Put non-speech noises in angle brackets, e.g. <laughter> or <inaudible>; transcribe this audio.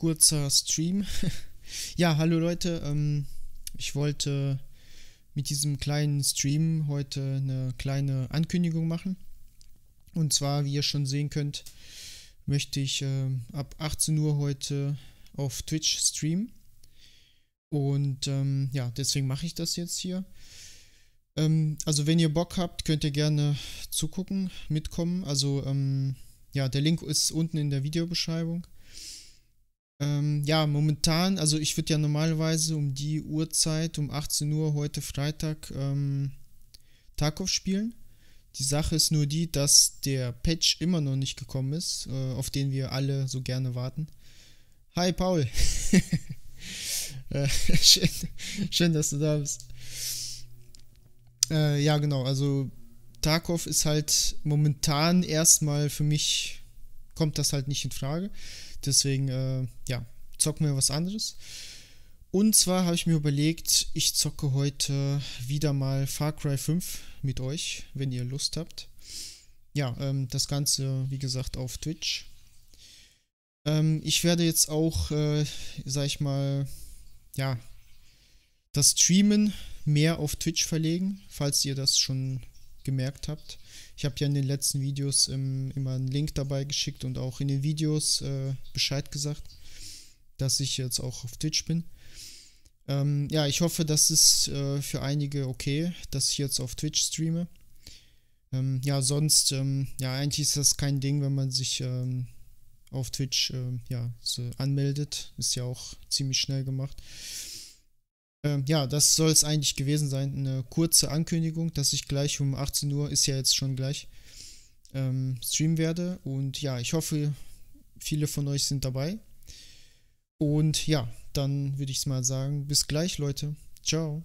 kurzer Stream. <laughs> ja, hallo Leute. Ähm, ich wollte mit diesem kleinen Stream heute eine kleine Ankündigung machen. Und zwar, wie ihr schon sehen könnt, möchte ich äh, ab 18 Uhr heute auf Twitch streamen. Und ähm, ja, deswegen mache ich das jetzt hier. Ähm, also, wenn ihr Bock habt, könnt ihr gerne zugucken, mitkommen. Also, ähm, ja, der Link ist unten in der Videobeschreibung. Ähm, ja, momentan, also ich würde ja normalerweise um die Uhrzeit, um 18 Uhr heute Freitag, ähm, Tarkov spielen. Die Sache ist nur die, dass der Patch immer noch nicht gekommen ist, äh, auf den wir alle so gerne warten. Hi Paul! <laughs> äh, schön, schön, dass du da bist. Äh, ja, genau, also Tarkov ist halt momentan erstmal für mich kommt das halt nicht in Frage. Deswegen, äh, ja, zocken wir was anderes. Und zwar habe ich mir überlegt, ich zocke heute wieder mal Far Cry 5 mit euch, wenn ihr Lust habt. Ja, ähm, das Ganze, wie gesagt, auf Twitch. Ähm, ich werde jetzt auch, äh, sag ich mal, ja, das Streamen mehr auf Twitch verlegen, falls ihr das schon gemerkt habt. Ich habe ja in den letzten Videos ähm, immer einen Link dabei geschickt und auch in den Videos äh, Bescheid gesagt, dass ich jetzt auch auf Twitch bin. Ähm, ja, ich hoffe, das ist äh, für einige okay, dass ich jetzt auf Twitch streame. Ähm, ja, sonst, ähm, ja, eigentlich ist das kein Ding, wenn man sich ähm, auf Twitch ähm, ja, so anmeldet. Ist ja auch ziemlich schnell gemacht. Ähm, ja, das soll es eigentlich gewesen sein. Eine kurze Ankündigung, dass ich gleich um 18 Uhr, ist ja jetzt schon gleich, ähm, streamen werde. Und ja, ich hoffe, viele von euch sind dabei. Und ja, dann würde ich es mal sagen, bis gleich, Leute. Ciao.